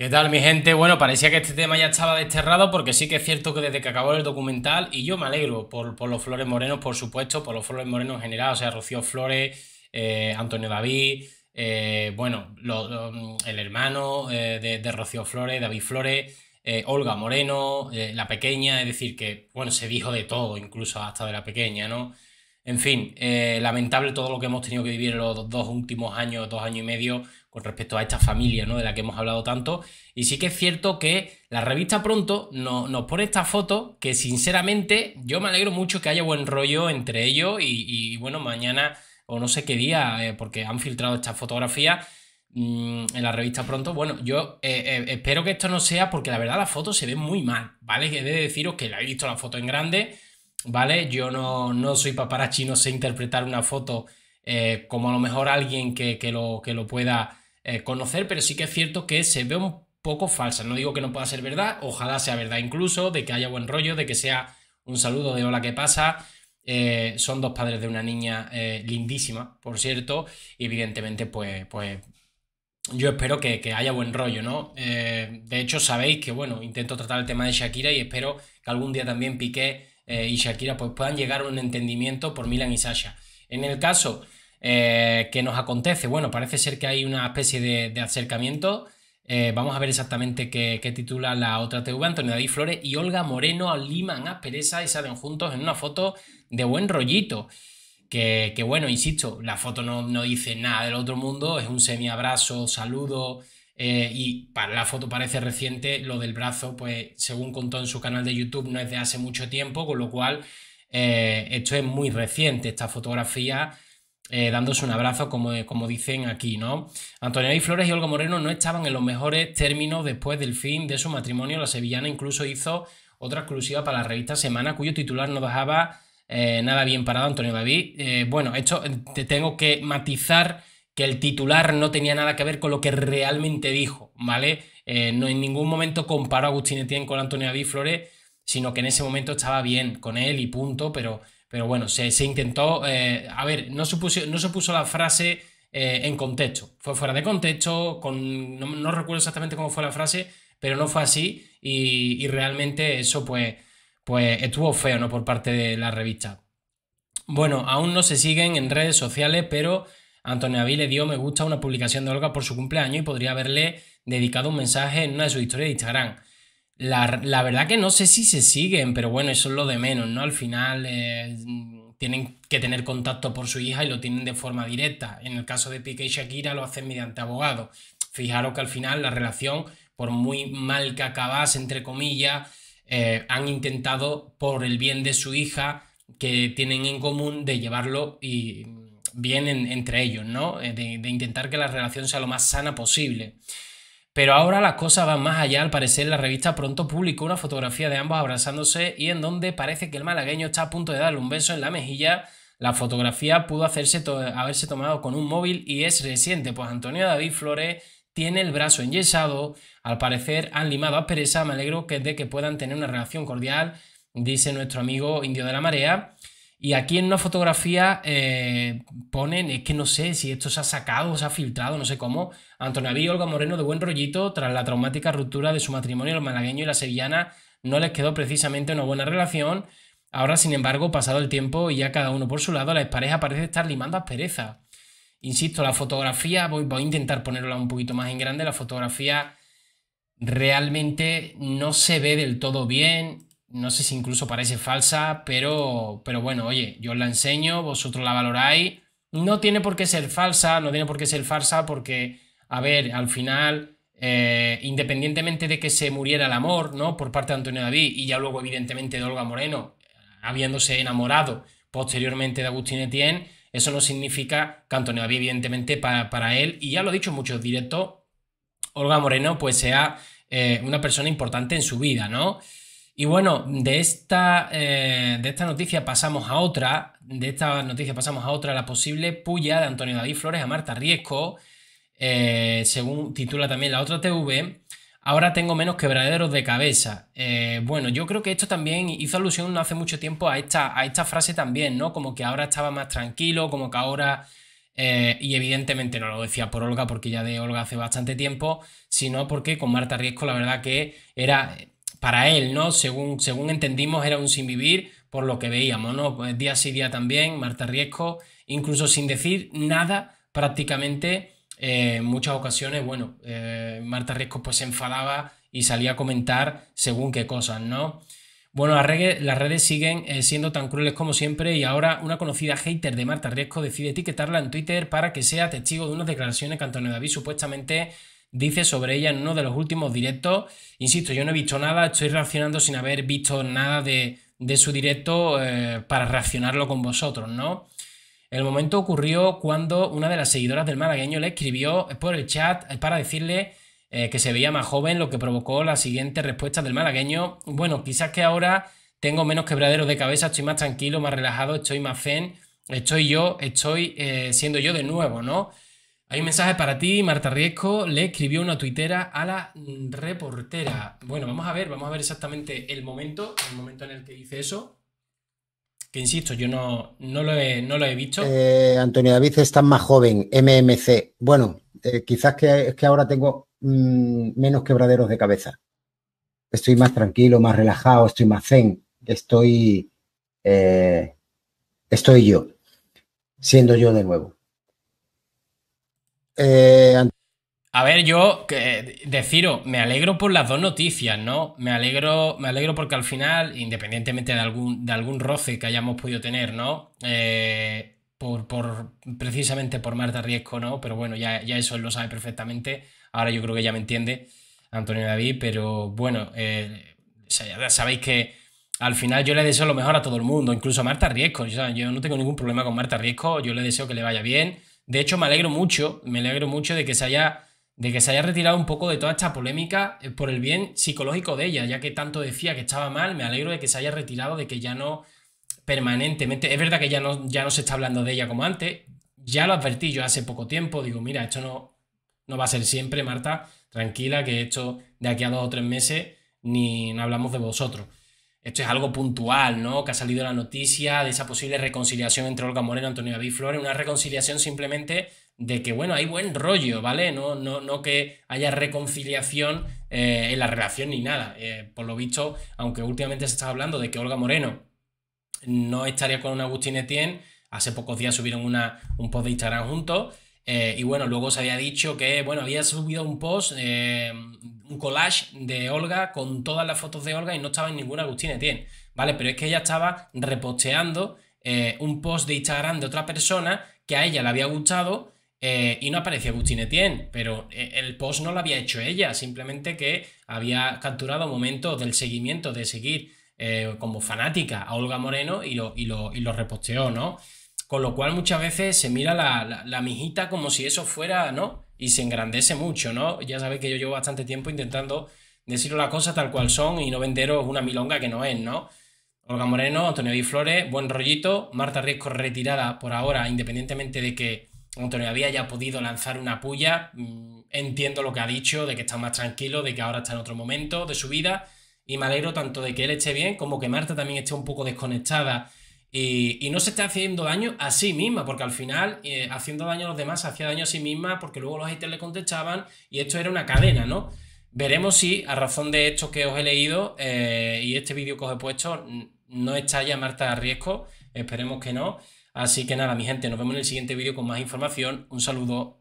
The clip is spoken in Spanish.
¿Qué tal mi gente? Bueno, parecía que este tema ya estaba desterrado porque sí que es cierto que desde que acabó el documental, y yo me alegro por, los Flores Morenos, por supuesto, por los Flores Morenos en general, o sea, Rocío Flores, eh, Antonio David, eh, bueno, el hermano eh, de, de, Rocío Flores, David Flores, Olga Moreno, la pequeña, es decir, que, bueno, se dijo de todo, incluso hasta de la pequeña, ¿no? En fin, lamentable todo lo que hemos tenido que vivir en los dos últimos años, dos años y medio con respecto a esta familia ¿no? de la que hemos hablado tanto. Y sí que es cierto que la revista Pronto nos pone esta foto que sinceramente yo me alegro mucho que haya buen rollo entre ellos y, bueno, mañana o no sé qué día, eh, porque han filtrado esta fotografía mm, en la revista Pronto. Bueno, yo eh, eh, espero que esto no sea porque la verdad la foto se ve muy mal, ¿vale? he de deciros que la he visto la foto en grande, ¿vale? Yo no, soy paparazzi, no sé interpretar una foto como a lo mejor alguien que, lo, que lo pueda eh, conocer, pero sí que es cierto que se ve un poco falsa. No digo que no pueda ser verdad, ojalá sea verdad incluso, de que haya buen rollo, de que sea un saludo de hola que pasa. Eh, son dos padres de una niña eh, lindísima, por cierto, y evidentemente, pues, pues yo espero que, haya buen rollo, ¿no? de hecho, sabéis que, bueno, intento tratar el tema de Shakira y espero que algún día también Piqué y Shakira pues, puedan llegar a un entendimiento por Milan y Sasha. En el caso eh, ¿Qué nos acontece. Bueno, parece ser que hay una especie de, acercamiento. Eh, vamos a ver exactamente qué, titula la otra TV. Antonio David Flores y Olga Moreno liman pereza y salen juntos en una foto de buen rollito. Que, bueno, insisto, la foto no, dice nada del otro mundo, es un semiabrazo, saludo. Eh, y para la foto parece reciente, lo del brazo, pues según contó en su canal de YouTube, no es de hace mucho tiempo, con lo cual esto es muy reciente, esta fotografía eh, dándose un abrazo, como, eh, como dicen aquí, ¿no? Antonio David Flores y Olga Moreno no estaban en los mejores términos después del fin de su matrimonio. La sevillana incluso hizo otra exclusiva para la revista Semana, cuyo titular no dejaba eh, nada bien parado Antonio David. bueno, esto te tengo que matizar que el titular no tenía nada que ver con lo que realmente dijo, ¿vale? no en ningún momento comparó a Agustín Etienne con Antonio David Flores, sino que en ese momento estaba bien con él y punto, pero pero bueno, se, intentó, eh, a ver, no, no se puso la frase eh, en contexto. Fue fuera de contexto, con, no, recuerdo exactamente cómo fue la frase, pero no fue así y, realmente eso pues, pues estuvo feo ¿no? por parte de la revista. Bueno, aún no se siguen en redes sociales, pero Antonio Avi le dio me gusta a una publicación de Olga por su cumpleaños y podría haberle dedicado un mensaje en una de sus historias de Instagram. La, la, verdad que no sé si se siguen, pero bueno, eso es lo de menos, ¿no? Al final eh, mm, tienen que tener contacto por su hija y lo tienen de forma directa. En el caso de Piqué y Shakira lo hacen mediante abogado. Fijaros que al final la relación, por muy mal que acabase, entre comillas, eh, han intentado, por el bien de su hija, que tienen en común, de llevarlo y mm, bien entre ellos, ¿no? Eh, de, de intentar que la relación sea lo más sana posible. Pero ahora las cosas van más allá. Al parecer, la revista pronto publicó una fotografía de ambos abrazándose y en donde parece que el malagueño está a punto de darle un beso en la mejilla. La fotografía pudo hacerse haberse tomado con un móvil y es reciente, pues Antonio David Flores tiene el brazo enyesado. Al parecer han limado a Pereza. Me alegro que de que puedan tener una relación cordial, dice nuestro amigo Indio de la Marea. Y aquí en una fotografía eh, ponen, es que no sé si esto se ha sacado, se ha filtrado, no sé cómo. Antonaví y Olga Moreno de buen rollito, tras la traumática ruptura de su matrimonio, el malagueño y la sevillana no les quedó precisamente una buena relación. Ahora, sin embargo, pasado el tiempo y ya cada uno por su lado, la pareja parece estar limando aspereza. Insisto, la fotografía, voy, voy a intentar ponerla un poquito más en grande, la fotografía realmente no se ve del todo bien no sé si incluso parece falsa, pero, pero bueno, oye, yo os la enseño, vosotros la valoráis. No tiene por qué ser falsa, no tiene por qué ser falsa porque, a ver, al final, eh, independientemente de que se muriera el amor, ¿no? Por parte de Antonio David y ya luego, evidentemente, de Olga Moreno, habiéndose enamorado posteriormente de Agustín Etienne, eso no significa que Antonio David, evidentemente, para, él, y ya lo he dicho en muchos directos, Olga Moreno, pues sea eh, una persona importante en su vida, ¿no? Y bueno, de esta, eh, de esta noticia pasamos a otra, de esta noticia pasamos a otra, la posible puya de Antonio David Flores a Marta Riesco, eh, según titula también la otra TV, ahora tengo menos quebraderos de cabeza. Eh, bueno, yo creo que esto también hizo alusión no hace mucho tiempo a esta, a esta frase también, ¿no? Como que ahora estaba más tranquilo, como que ahora... y evidentemente no lo decía por Olga, porque ya de Olga hace bastante tiempo, sino porque con Marta Riesco la verdad que era para él, ¿no? Según, según entendimos, era un sin vivir por lo que veíamos, ¿no? Pues día sí, día también, Marta Riesco, incluso sin decir nada, prácticamente eh, en muchas ocasiones, bueno, eh, Marta Riesco pues se enfadaba y salía a comentar según qué cosas, ¿no? Bueno, las redes, siguen eh, siendo tan crueles como siempre y ahora una conocida hater de Marta Riesco decide etiquetarla en Twitter para que sea testigo de unas declaraciones que Antonio David supuestamente dice sobre ella en uno de los últimos directos. Insisto, yo no he visto nada, estoy reaccionando sin haber visto nada de, su directo eh, para reaccionarlo con vosotros, ¿no? El momento ocurrió cuando una de las seguidoras del malagueño le escribió por el chat para decirle eh, que se veía más joven, lo que provocó la siguiente respuesta del malagueño. Bueno, quizás que ahora tengo menos quebraderos de cabeza, estoy más tranquilo, más relajado, estoy más zen, estoy yo, estoy eh, siendo yo de nuevo, ¿no? Hay un mensaje para ti, Marta Riesco le escribió una tuitera a la reportera. Bueno, vamos a ver, vamos a ver exactamente el momento, el momento en el que dice eso. Que insisto, yo no, lo, he, no lo he visto. Eh, Antonio David estás más joven, MMC. Bueno, eh, quizás que, es que ahora tengo mm, menos quebraderos de cabeza. Estoy más tranquilo, más relajado, estoy más zen. Estoy, eh, estoy yo, siendo yo de nuevo. Eh, a ver, yo que, deciros, me alegro por las dos noticias, ¿no? Me alegro, me alegro porque al final, independientemente de algún, de algún roce que hayamos podido tener, ¿no? Eh, por, por, precisamente por Marta Riesco, ¿no? Pero bueno, ya, ya eso él lo sabe perfectamente. Ahora yo creo que ya me entiende Antonio David, pero bueno, eh, sabéis que al final yo le deseo lo mejor a todo el mundo, incluso a Marta Riesco. yo no tengo ningún problema con Marta Riesco, yo le deseo que le vaya bien de hecho, me alegro mucho, me alegro mucho de que se haya, de que se haya retirado un poco de toda esta polémica eh, por el bien psicológico de ella, ya que tanto decía que estaba mal, me alegro de que se haya retirado, de que ya no permanentemente, es verdad que ya no, ya no se está hablando de ella como antes, ya lo advertí yo hace poco tiempo, digo, mira, esto no, no va a ser siempre, Marta, tranquila, que esto de aquí a dos o tres meses ni hablamos de vosotros. Esto es algo puntual, ¿no? Que ha salido la noticia de esa posible reconciliación entre Olga Moreno y Antonio David Flores, una reconciliación simplemente de que, bueno, hay buen rollo, ¿vale? No, no, no que haya reconciliación eh, en la relación ni nada. Eh, por lo visto, aunque últimamente se está hablando de que Olga Moreno no estaría con Agustín Etienne, hace pocos días subieron una, un post de Instagram juntos, eh, y bueno, luego se había dicho que, bueno, había subido un post, eh, un collage de Olga con todas las fotos de Olga y no estaba en ninguna Agustín Etienne, ¿vale? Pero es que ella estaba reposteando eh, un post de Instagram de otra persona que a ella le había gustado y no aparecía Agustín Etienne, pero el post no lo había hecho ella, simplemente que había capturado momentos del seguimiento, de seguir como fanática a Olga Moreno y lo, y lo, y lo reposteó, ¿no? Con lo cual muchas veces se mira la, la, mijita como si eso fuera, ¿no? Y se engrandece mucho, ¿no? Ya sabéis que yo llevo bastante tiempo intentando decir las cosas tal cual son y no venderos una milonga que no es, ¿no? Olga Moreno, Antonio Di Flores, buen rollito, Marta Riesco retirada por ahora, independientemente de que Antonio había haya podido lanzar una puya, mm, entiendo lo que ha dicho, de que está más tranquilo, de que ahora está en otro momento de su vida, y me alegro tanto de que él esté bien como que Marta también esté un poco desconectada y, no se está haciendo daño a sí misma, porque al final, eh, haciendo daño a los demás, hacía daño a sí misma, porque luego los haters le contestaban y esto era una cadena, ¿no? Veremos si, a razón de esto que os he leído eh, y este vídeo que os he puesto, no está ya Marta a riesgo, esperemos que no. Así que nada, mi gente, nos vemos en el siguiente vídeo con más información. Un saludo.